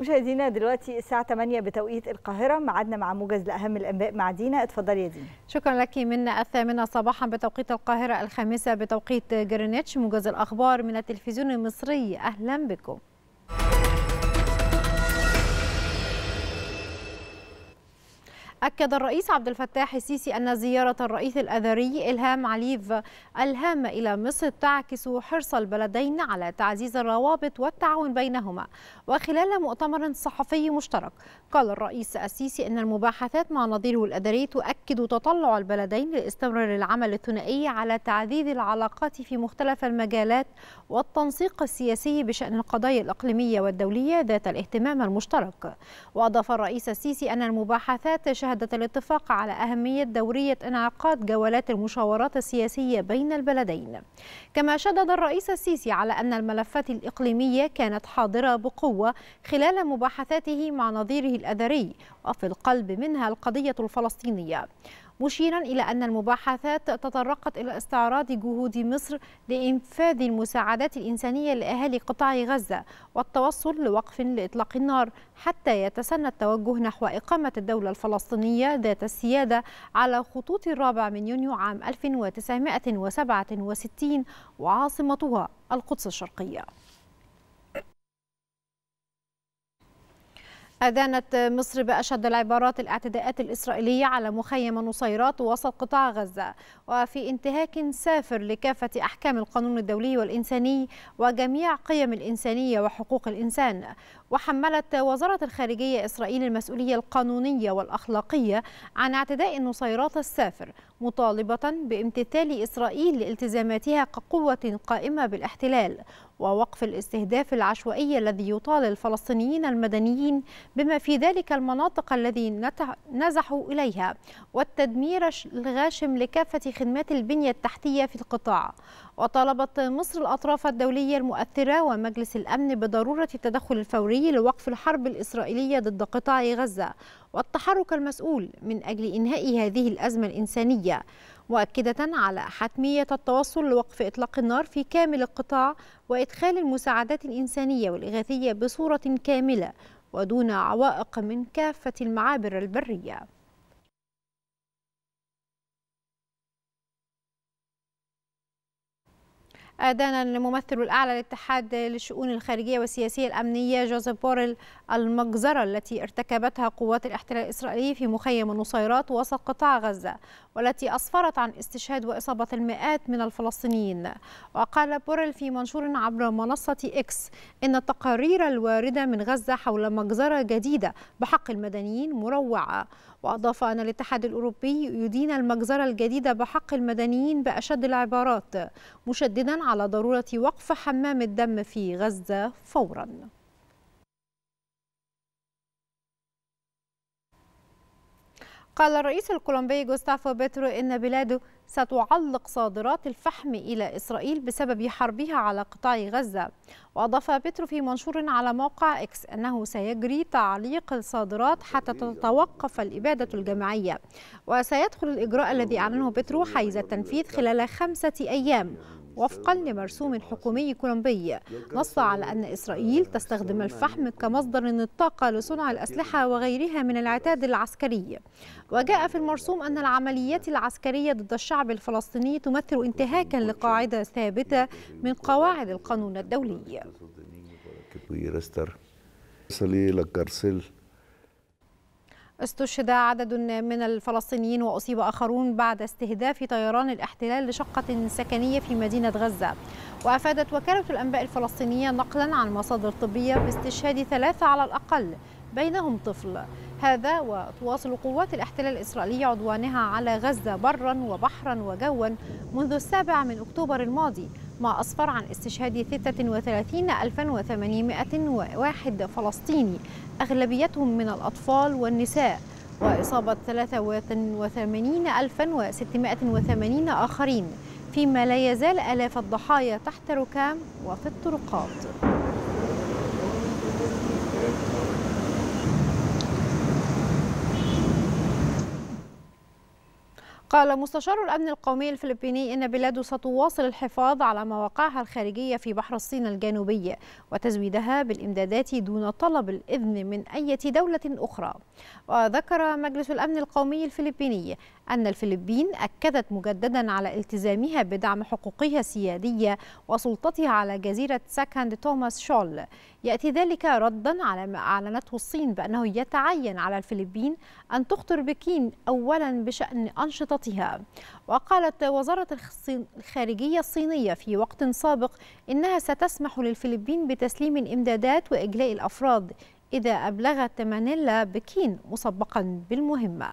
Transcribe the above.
مشاهدينا دلوقتي الساعة 8 بتوقيت القاهرة معادنا مع موجز لأهم الأنباء مع دينا اتفضلي يا دينا شكرا لك من الثامنة صباحا بتوقيت القاهرة الخامسة بتوقيت جرينتش موجز الأخبار من التلفزيون المصري أهلا بكم أكد الرئيس عبد الفتاح السيسي أن زيارة الرئيس الأذري إلهام عليف الهامة إلى مصر تعكس حرص البلدين على تعزيز الروابط والتعاون بينهما وخلال مؤتمر صحفي مشترك قال الرئيس السيسي أن المباحثات مع نظيره الأذري تؤكد تطلع البلدين لاستمرار العمل الثنائي على تعزيز العلاقات في مختلف المجالات والتنسيق السياسي بشأن القضايا الإقليمية والدولية ذات الاهتمام المشترك وأضاف الرئيس السيسي أن المباحثات شهد شهدت الاتفاق على أهمية دورية انعقاد جولات المشاورات السياسية بين البلدين كما شدد الرئيس السيسي على أن الملفات الإقليمية كانت حاضرة بقوة خلال مباحثاته مع نظيره الأذري وفي القلب منها القضية الفلسطينية مشيرا إلى أن المباحثات تطرقت إلى استعراض جهود مصر لإنفاذ المساعدات الإنسانية لأهالي قطاع غزة والتوصل لوقف لإطلاق النار حتى يتسنى التوجه نحو إقامة الدولة الفلسطينية ذات السيادة على خطوط الرابع من يونيو عام 1967 وعاصمتها القدس الشرقية أدانت مصر بأشد العبارات الاعتداءات الإسرائيلية على مخيم نصيرات وسط قطاع غزة وفي انتهاك سافر لكافة أحكام القانون الدولي والإنساني وجميع قيم الإنسانية وحقوق الإنسان وحملت وزارة الخارجية إسرائيل المسؤولية القانونية والأخلاقية عن اعتداء النصيرات السافر مطالبة بامتثال إسرائيل لالتزاماتها كقوة قائمة بالاحتلال ووقف الاستهداف العشوائي الذي يطال الفلسطينيين المدنيين بما في ذلك المناطق الذي نزحوا إليها والتدمير الغاشم لكافة خدمات البنية التحتية في القطاع وطالبت مصر الأطراف الدولية المؤثرة ومجلس الأمن بضرورة التدخل الفوري لوقف الحرب الإسرائيلية ضد قطاع غزة والتحرك المسؤول من أجل إنهاء هذه الأزمة الإنسانية مؤكدة على حتمية التوصل لوقف إطلاق النار في كامل القطاع وإدخال المساعدات الإنسانية والإغاثية بصورة كاملة ودون عوائق من كافة المعابر البرية دانا الممثل الأعلى للاتحاد للشؤون الخارجية والسياسية الأمنية جوزيف بوريل المجزرة التي ارتكبتها قوات الاحتلال الإسرائيلي في مخيم النصيرات وسط قطاع غزة والتي أسفرت عن استشهاد وإصابة المئات من الفلسطينيين وقال بوريل في منشور عبر منصة إكس إن التقارير الواردة من غزة حول مجزرة جديدة بحق المدنيين مروعة وأضاف أن الاتحاد الأوروبي يدين المجزرة الجديدة بحق المدنيين بأشد العبارات مشددا على ضرورة وقف حمام الدم في غزة فوراً قال الرئيس الكولومبي جوستافو بيترو إن بلاده ستعلق صادرات الفحم إلى إسرائيل بسبب حربها على قطاع غزة وأضاف بيترو في منشور على موقع إكس أنه سيجري تعليق الصادرات حتى تتوقف الإبادة الجماعية وسيدخل الإجراء الذي أعلنه بيترو حيز التنفيذ خلال خمسة أيام وفقا لمرسوم حكومي كولومبي نص على أن إسرائيل تستخدم الفحم كمصدر للطاقة لصنع الأسلحة وغيرها من العتاد العسكري وجاء في المرسوم أن العمليات العسكرية ضد الشعب الفلسطيني تمثل انتهاكا لقاعدة ثابتة من قواعد القانون الدولي استشهد عدد من الفلسطينيين وأصيب آخرون بعد استهداف طيران الاحتلال لشقة سكنية في مدينة غزة وأفادت وكالة الأنباء الفلسطينية نقلا عن مصادر طبية باستشهاد ثلاثة على الأقل بينهم طفل هذا وتواصل قوات الاحتلال الإسرائيلي عدوانها على غزة برا وبحرا وجوا منذ السابع من أكتوبر الماضي ما أسفر عن استشهاد 36801 فلسطيني أغلبيتهم من الأطفال والنساء وإصابة 83680 آخرين فيما لا يزال آلاف الضحايا تحت ركام وفي الطرقات قال مستشار الأمن القومي الفلبيني إن بلاده ستواصل الحفاظ على مواقعها الخارجية في بحر الصين الجنوبي وتزويدها بالإمدادات دون طلب الإذن من أي دولة أخرى وذكر مجلس الأمن القومي الفلبيني أن الفلبين أكدت مجددا على التزامها بدعم حقوقها السيادية وسلطتها على جزيرة سكند توماس شول يأتي ذلك ردا على ما أعلنته الصين بأنه يتعين على الفلبين أن تخطر بكين أولا بشأن أنشطتها وقالت وزارة الخارجية الصينية في وقت سابق إنها ستسمح للفلبين بتسليم الإمدادات وإجلاء الأفراد إذا أبلغت مانيلا بكين مسبقا بالمهمة